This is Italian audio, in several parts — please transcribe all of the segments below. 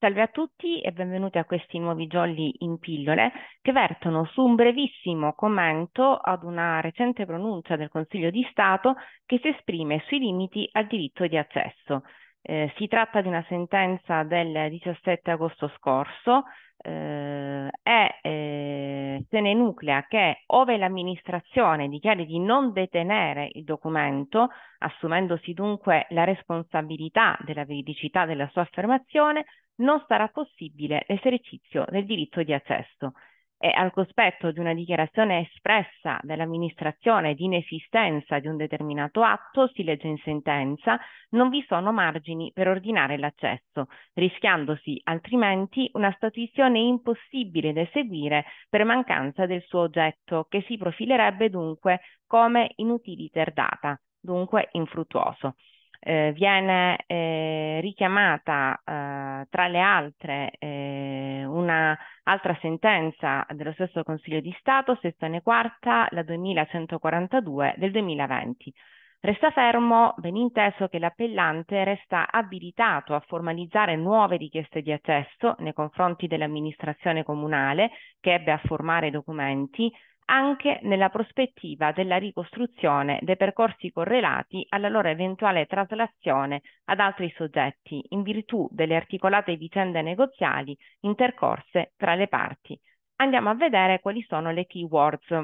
Salve a tutti e benvenuti a questi nuovi jolly in pillole che vertono su un brevissimo commento ad una recente pronuncia del Consiglio di Stato che si esprime sui limiti al diritto di accesso. Eh, si tratta di una sentenza del 17 agosto scorso eh, è, eh, se ne nuclea che ove l'amministrazione dichiari di non detenere il documento, assumendosi dunque la responsabilità della veridicità della sua affermazione, non sarà possibile l'esercizio del diritto di accesso e al cospetto di una dichiarazione espressa dell'amministrazione di inesistenza di un determinato atto, si legge in sentenza, non vi sono margini per ordinare l'accesso, rischiandosi altrimenti una statuizione impossibile da eseguire per mancanza del suo oggetto, che si profilerebbe dunque come inutiliter data, dunque infruttuoso eh, viene eh, richiamata eh, tra le altre eh, una altra sentenza dello stesso Consiglio di Stato, sezione quarta, la 2142 del 2020. Resta fermo, ben inteso, che l'appellante resta abilitato a formalizzare nuove richieste di attesto nei confronti dell'amministrazione comunale che ebbe a formare i documenti anche nella prospettiva della ricostruzione dei percorsi correlati alla loro eventuale traslazione ad altri soggetti in virtù delle articolate vicende negoziali intercorse tra le parti. Andiamo a vedere quali sono le keywords.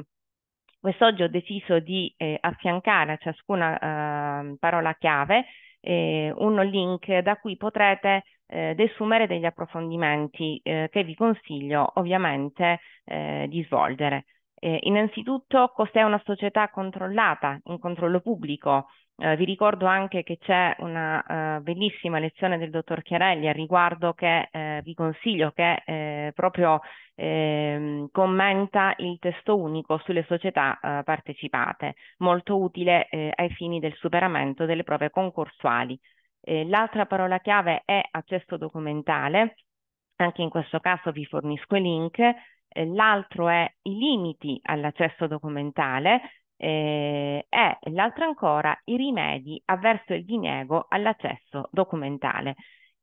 Quest'oggi ho deciso di eh, affiancare a ciascuna eh, parola chiave eh, un link da cui potrete eh, desumere degli approfondimenti eh, che vi consiglio ovviamente eh, di svolgere. Eh, innanzitutto cos'è una società controllata, un controllo pubblico? Eh, vi ricordo anche che c'è una uh, bellissima lezione del dottor Chiarelli al riguardo che eh, vi consiglio, che eh, proprio ehm, commenta il testo unico sulle società eh, partecipate, molto utile ai fini del superamento delle prove concorsuali. l'altra parola chiave è accesso documentale, anche in questo caso vi fornisco i link. Eh, l'altro è i limiti all'accesso documentale eh, e l'altro ancora i rimedi avverso il diniego all'accesso documentale.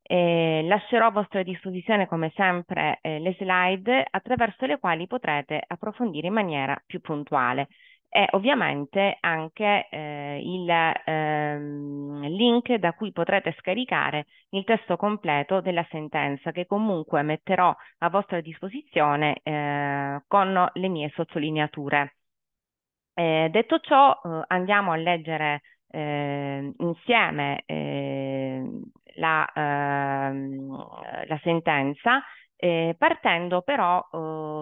Eh, lascerò a vostra disposizione come sempre eh, le slide attraverso le quali potrete approfondire in maniera più puntuale e ovviamente anche eh, il, ehm, link da cui potrete scaricare il testo completo della sentenza che comunque metterò a vostra disposizione eh, con le mie sottolineature. Eh, detto ciò, eh, andiamo a leggere eh, insieme eh, la, ehm, la sentenza eh, partendo però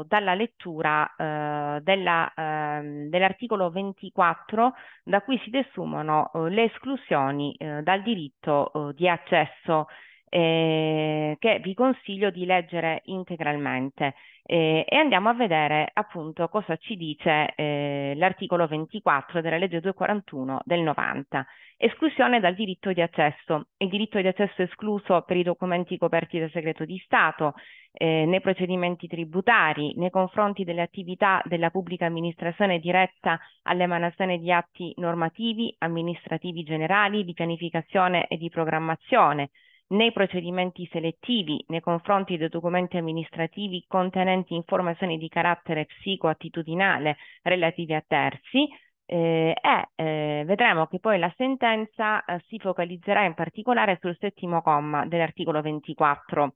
eh, dalla lettura eh, della, uhm, dell'articolo 24 da cui si desumano le esclusioni dal diritto di accesso eh, che vi consiglio di leggere integralmente eh, e andiamo a vedere appunto cosa ci dice eh, l'articolo 24 della legge 241 del 90. Esclusione dal diritto di accesso. Il diritto di accesso è escluso per i documenti coperti dal segreto di Stato, eh, nei procedimenti tributari, nei confronti delle attività della pubblica amministrazione diretta all'emanazione di atti normativi, amministrativi generali, di pianificazione e di programmazione, nei procedimenti selettivi nei confronti dei documenti amministrativi contenenti informazioni di carattere psicoattitudinale relativi a terzi, eh, e eh, vedremo che poi la sentenza eh, si focalizzerà in particolare sul settimo comma dell'articolo 24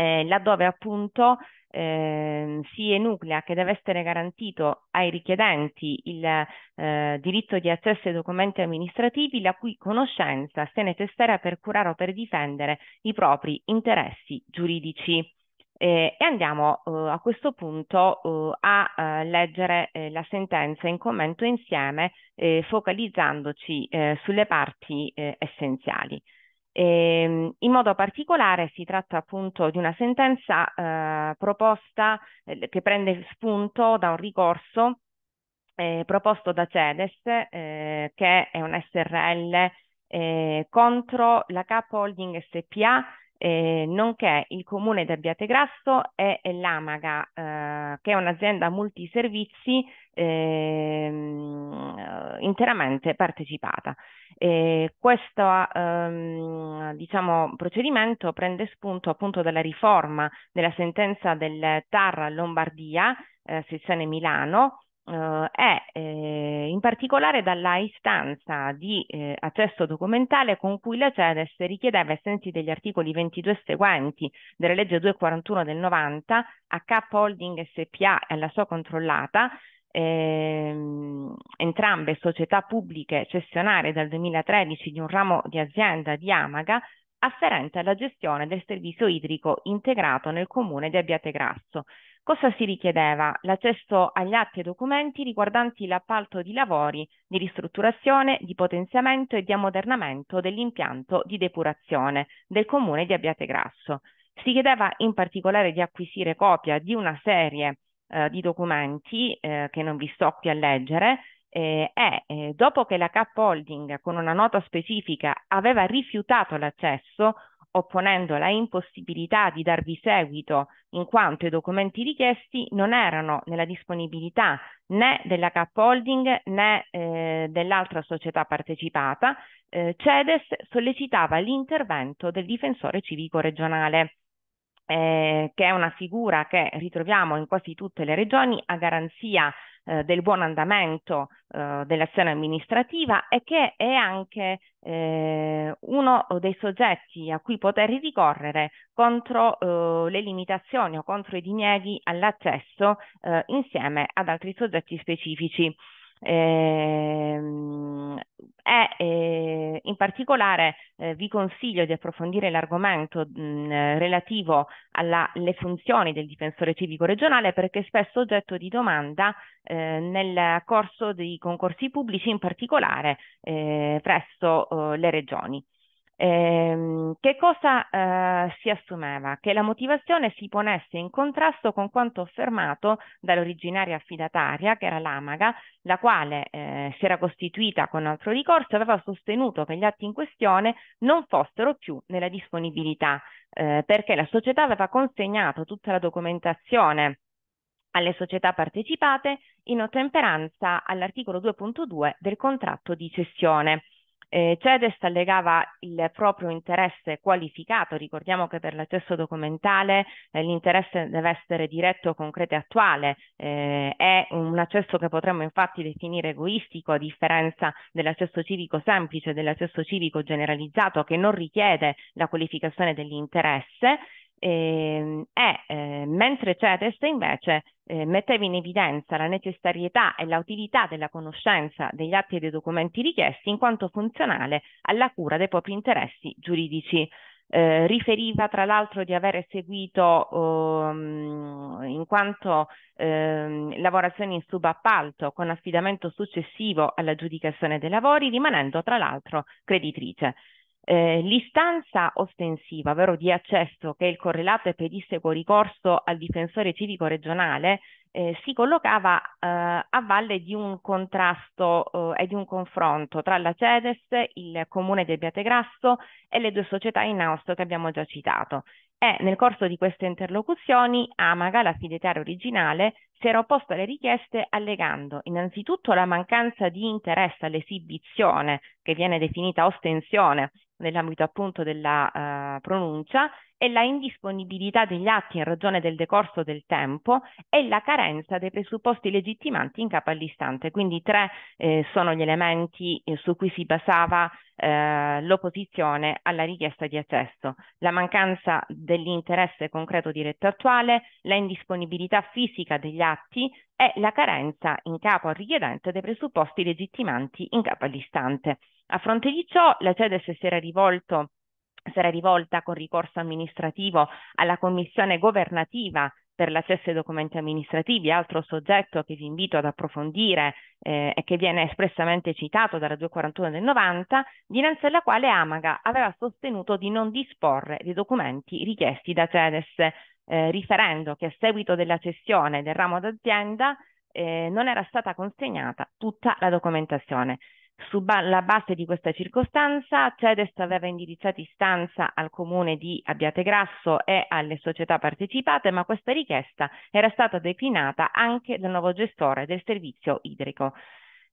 eh, laddove appunto eh, si enuclea che deve essere garantito ai richiedenti il eh, diritto di accesso ai documenti amministrativi la cui conoscenza sia necessaria per curare o per difendere i propri interessi giuridici. Eh, e andiamo eh, a questo punto eh, a eh, leggere la sentenza in commento insieme, focalizzandoci sulle parti essenziali. E, ehm, in modo particolare si tratta appunto di una sentenza eh, proposta eh, che prende spunto da un ricorso eh, proposto da CEDES, eh, che è un SRL eh, contro la Cap Holding SPA eh, nonché il comune di Abbiategrasso e, e l'Amaga, eh, che è un'azienda multiservizi ehm, interamente partecipata. Eh, questo ehm, diciamo, procedimento prende spunto appunto dalla riforma della sentenza del TAR Lombardia, eh, sezione Milano, eh, è eh, in particolare dalla istanza di eh, accesso documentale con cui la CEDES richiedeva, ai sensi degli articoli 22 seguenti della legge 241 del 90, a CAP Holding SPA e alla sua controllata, ehm, entrambe società pubbliche cessionarie dal 2013 di un ramo di azienda di Amaga, afferente alla gestione del servizio idrico integrato nel comune di Abbiategrasso Cosa si richiedeva? L'accesso agli atti e documenti riguardanti l'appalto di lavori di ristrutturazione, di potenziamento e di ammodernamento dell'impianto di depurazione del comune di Abbiate Grasso. Si chiedeva in particolare di acquisire copia di una serie eh, di documenti eh, che non vi sto qui a leggere eh, e eh, dopo che la Cap Holding con una nota specifica aveva rifiutato l'accesso opponendo la impossibilità di darvi seguito in quanto i documenti richiesti non erano nella disponibilità né della Cap Holding né eh, dell'altra società partecipata, eh, CEDES sollecitava l'intervento del difensore civico regionale. Eh, che è una figura che ritroviamo in quasi tutte le regioni a garanzia eh, del buon andamento eh, dell'azione amministrativa e che è anche eh, uno dei soggetti a cui poter ricorrere contro eh, le limitazioni o contro i dinieghi all'accesso eh, insieme ad altri soggetti specifici. Ehm, eh, in particolare eh, vi consiglio di approfondire l'argomento relativo alle funzioni del difensore civico regionale perché è spesso oggetto di domanda eh, nel corso dei concorsi pubblici, in particolare eh, presso eh, le regioni. Eh, che cosa eh, si assumeva? Che la motivazione si ponesse in contrasto con quanto affermato dall'originaria affidataria, che era l'Amaga, la quale eh, si era costituita con altro ricorso e aveva sostenuto che gli atti in questione non fossero più nella disponibilità, eh, perché la società aveva consegnato tutta la documentazione alle società partecipate in ottemperanza all'articolo 2.2 del contratto di cessione. Eh, CEDES allegava il proprio interesse qualificato, ricordiamo che per l'accesso documentale eh, l'interesse deve essere diretto, concreto e attuale, eh, è un accesso che potremmo infatti definire egoistico a differenza dell'accesso civico semplice, dell'accesso civico generalizzato che non richiede la qualificazione dell'interesse e, ehm, eh, mentre Ceres invece eh, metteva in evidenza la necessarietà e l'utilità della conoscenza degli atti e dei documenti richiesti in quanto funzionale alla cura dei propri interessi giuridici. Eh, riferiva tra l'altro di aver eseguito ehm, in quanto ehm, lavorazioni in subappalto con affidamento successivo all'aggiudicazione dei lavori rimanendo tra l'altro creditrice. Eh, l'istanza ostensiva, ovvero di accesso che il correlato è pedisse con ricorso al difensore civico regionale, eh, si collocava eh, a valle di un contrasto eh, e di un confronto tra la CEDES, il comune di Abbiategrasso e le due società in Austria che abbiamo già citato. E nel corso di queste interlocuzioni Amaga, la l'affidataria originale, si era opposta alle richieste allegando innanzitutto la mancanza di interesse all'esibizione, che viene definita ostensione, nell'ambito appunto della uh, pronuncia e la indisponibilità degli atti in ragione del decorso del tempo e la carenza dei presupposti legittimanti in capo all'istante. Quindi tre eh, sono gli elementi eh, su cui si basava eh, l'opposizione alla richiesta di accesso. La mancanza dell'interesse concreto diretto attuale, la indisponibilità fisica degli atti e la carenza in capo al richiedente dei presupposti legittimanti in capo all'istante. A fronte di ciò, la CEDES si era rivolto si rivolta con ricorso amministrativo alla commissione governativa per l'accesso ai documenti amministrativi, altro soggetto che vi invito ad approfondire eh, e che viene espressamente citato dalla 241 del 90, dinanzi alla quale Amaga aveva sostenuto di non disporre dei documenti richiesti da CEDES, eh, riferendo che a seguito della cessione del ramo d'azienda eh, non era stata consegnata tutta la documentazione. Sulla base di questa circostanza, CEDES aveva indirizzato istanza al comune di Abbiategrasso e alle società partecipate, ma questa richiesta era stata declinata anche dal nuovo gestore del servizio idrico.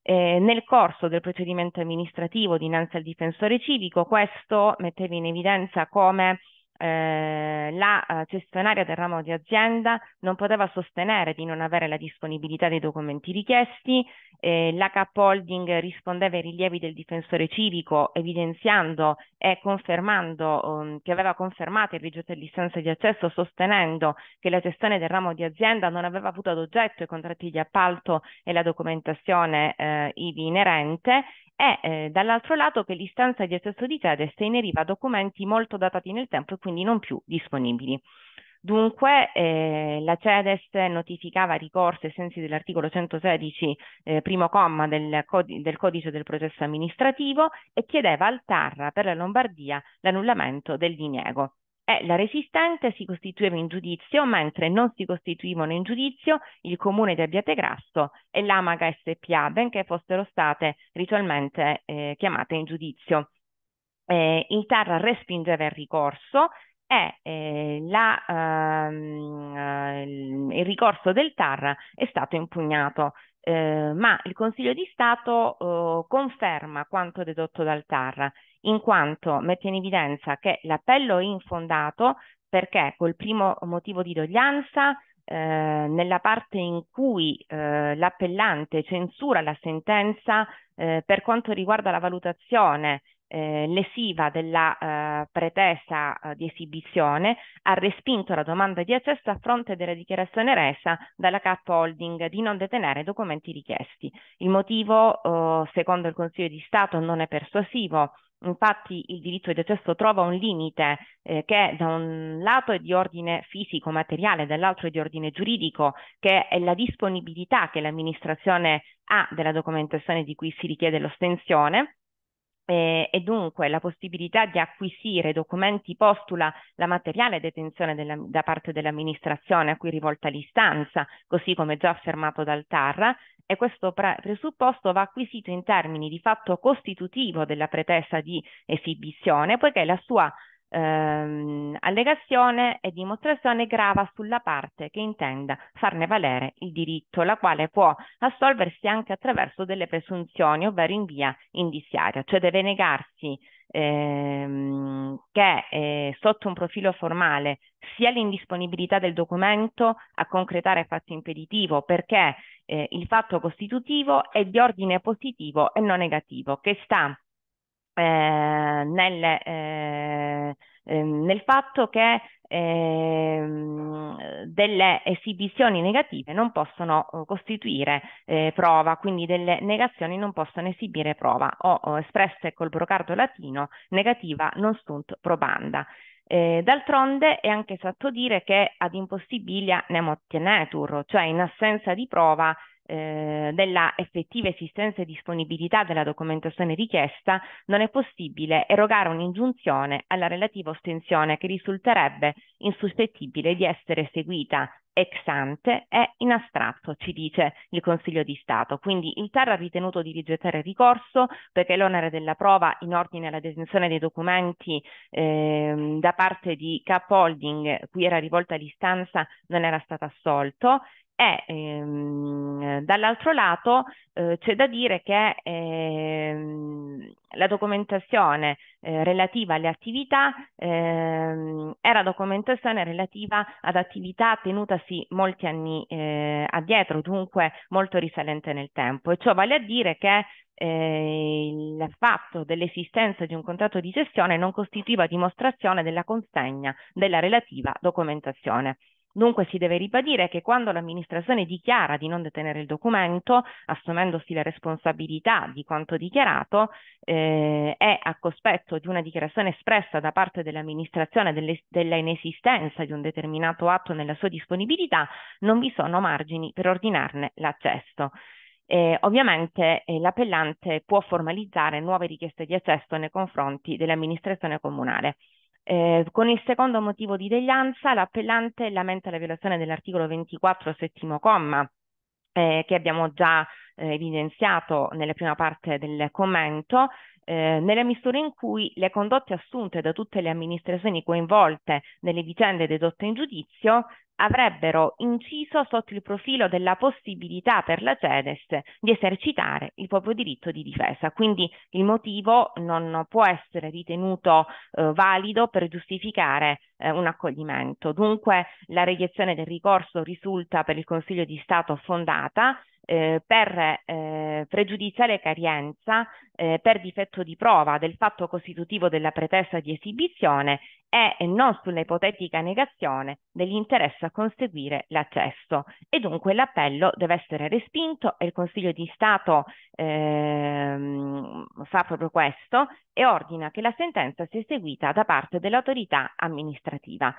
Eh, nel corso del procedimento amministrativo dinanzi al difensore civico, questo metteva in evidenza come eh, la eh, gestionaria del ramo di azienda non poteva sostenere di non avere la disponibilità dei documenti richiesti, eh, la cap holding rispondeva ai rilievi del difensore civico evidenziando e confermando ehm, che aveva confermato il rigetto di licenza di accesso sostenendo che la gestione del ramo di azienda non aveva avuto ad oggetto i contratti di appalto e la documentazione eh, inerente e eh, dall'altro lato che l'istanza di accesso di TEDES ineriva documenti molto datati nel tempo e quindi non più disponibili. Dunque eh, la CEDES notificava ricorsi ai sensi dell'articolo 116, eh, primo comma del, codi del, codice del processo amministrativo e chiedeva al TAR per la Lombardia l'annullamento del diniego e eh, la resistente si costituiva in giudizio, mentre non si costituivano in giudizio il comune di Abbiategrasso e l'Amaga SPA, benché fossero state ritualmente eh, chiamate in giudizio. Eh, il Tarra respingeva il ricorso e eh, la, ehm, eh, il ricorso del Tarra è stato impugnato. Eh, ma il Consiglio di Stato eh, conferma quanto dedotto dal TAR in quanto mette in evidenza che l'appello è infondato perché col primo motivo di doglianza, eh, nella parte in cui eh, l'appellante censura la sentenza eh, per quanto riguarda la valutazione eh, lesiva della eh, pretesa eh, di esibizione, ha respinto la domanda di accesso a fronte della dichiarazione resa dalla CAP Holding di non detenere documenti richiesti. Il motivo, oh, secondo il Consiglio di Stato, non è persuasivo Infatti il diritto di accesso trova un limite eh, che da un lato è di ordine fisico, materiale, dall'altro è di ordine giuridico, che è la disponibilità che l'amministrazione ha della documentazione di cui si richiede l'ostensione eh, e dunque la possibilità di acquisire documenti postula la materiale detenzione della, da parte dell'amministrazione a cui è rivolta l'istanza, così come già affermato dal TAR, e questo presupposto va acquisito in termini di fatto costitutivo della pretesa di esibizione, poiché la sua ehm, allegazione e dimostrazione grava sulla parte che intenda farne valere il diritto, la quale può assolversi anche attraverso delle presunzioni, ovvero in via indiziaria, cioè deve negarsi ehm, che eh, sotto un profilo formale sia l'indisponibilità del documento a concretare fatto impeditivo, perché eh, il fatto costitutivo è di ordine positivo e non negativo, che sta Ehm, nel, eh, ehm, nel fatto che ehm, delle esibizioni negative non possono eh, costituire eh, prova, quindi delle negazioni non possono esibire prova o, o espresse col brocardo latino negativa non sunt probanda. Eh, d'altronde è anche esatto dire che ad impossibilia nemo tenetur, cioè in assenza di prova eh, della effettiva esistenza e disponibilità della documentazione richiesta, non è possibile erogare un'ingiunzione alla relativa ostensione che risulterebbe insuspettibile di essere eseguita ex ante e in astratto, ci dice il Consiglio di Stato. Quindi il TAR ha ritenuto di rigettare il ricorso perché l'onere della prova in ordine alla detenzione dei documenti eh, da parte di Cap Holding, cui era rivolta l'istanza, non era stato assolto e ehm, dall'altro lato eh, c'è da dire che ehm, la documentazione eh, relativa alle attività ehm, era documentazione relativa ad attività tenutasi molti anni eh, addietro, dunque molto risalente nel tempo. E ciò vale a dire che eh, il fatto dell'esistenza di un contratto di gestione non costituiva dimostrazione della consegna della relativa documentazione. Dunque si deve ribadire che quando l'amministrazione dichiara di non detenere il documento, assumendosi la responsabilità di quanto dichiarato, eh, è a cospetto di una dichiarazione espressa da parte dell'amministrazione delle, della inesistenza di un determinato atto nella sua disponibilità, non vi sono margini per ordinarne l'accesso. Eh, ovviamente eh, l'appellante può formalizzare nuove richieste di accesso nei confronti dell'amministrazione comunale. Eh, con il secondo motivo di deglianza, l'appellante lamenta la violazione dell'articolo 24 settimo comma, eh, che abbiamo già eh, evidenziato nella prima parte del commento, eh, nella misura in cui le condotte assunte da tutte le amministrazioni coinvolte nelle vicende dedotte in giudizio avrebbero inciso sotto il profilo della possibilità per la CEDES di esercitare il proprio diritto di difesa. Quindi il motivo non può essere ritenuto eh, valido per giustificare eh, un accoglimento. Dunque la reiezione del ricorso risulta per il Consiglio di Stato fondata eh, per eh, pregiudiziale carenza, eh, per difetto di prova del fatto costitutivo della pretesa di esibizione e non sulla ipotetica negazione dell'interesse a conseguire l'accesso. E dunque l'appello deve essere respinto e il Consiglio di Stato ehm, fa proprio questo e ordina che la sentenza sia eseguita da parte dell'autorità amministrativa.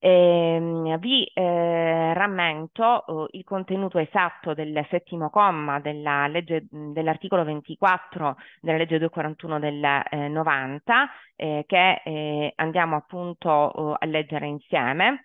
Eh, vi eh, rammento eh, il contenuto esatto del settimo comma della legge, dell'articolo 24 della legge 241 del 90 eh, eh, che eh, andiamo appunto eh, a leggere insieme.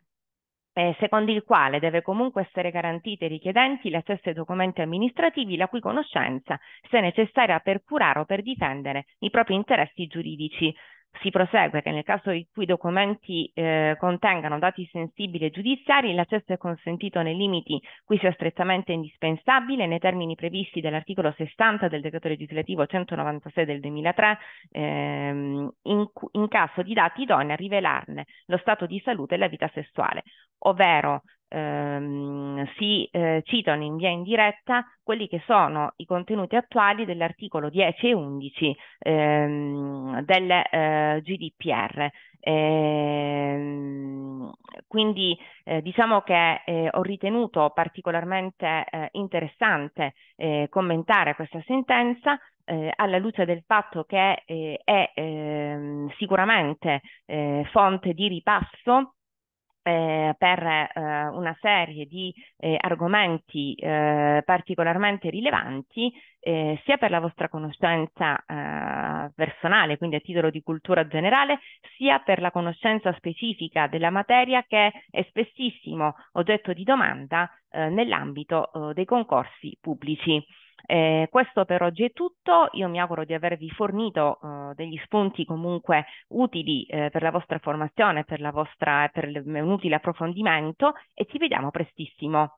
eh, secondo il quale deve comunque essere garantita ai richiedenti l'accesso ai documenti amministrativi la cui conoscenza sia necessaria per curare o per difendere i propri interessi giuridici si prosegue che nel caso in cui i documenti eh, contengano dati sensibili e giudiziari, l'accesso è consentito nei limiti cui sia strettamente indispensabile, nei termini previsti dall'articolo 60 del decreto legislativo 196 del 2003, ehm, in, in caso di dati idonei a rivelarne lo stato di salute e la vita sessuale, ovvero ehm, si eh, citano in via indiretta quelli che sono i contenuti attuali dell'articolo 10 e 11 ehm, del eh, GDPR. Ehm, quindi eh, diciamo che eh, ho ritenuto particolarmente eh, interessante eh, commentare questa sentenza eh, alla luce del fatto che eh, è eh, sicuramente eh, fonte di ripasso eh, per eh, una serie di eh, argomenti eh, particolarmente rilevanti, eh, sia per la vostra conoscenza eh, personale, quindi a titolo di cultura generale, sia per la conoscenza specifica della materia che è spessissimo oggetto di domanda eh, nell'ambito eh, dei concorsi pubblici. Eh, questo per oggi è tutto, io mi auguro di avervi fornito eh, degli spunti comunque utili eh, per la vostra formazione, per, la vostra, per un utile approfondimento e ci vediamo prestissimo.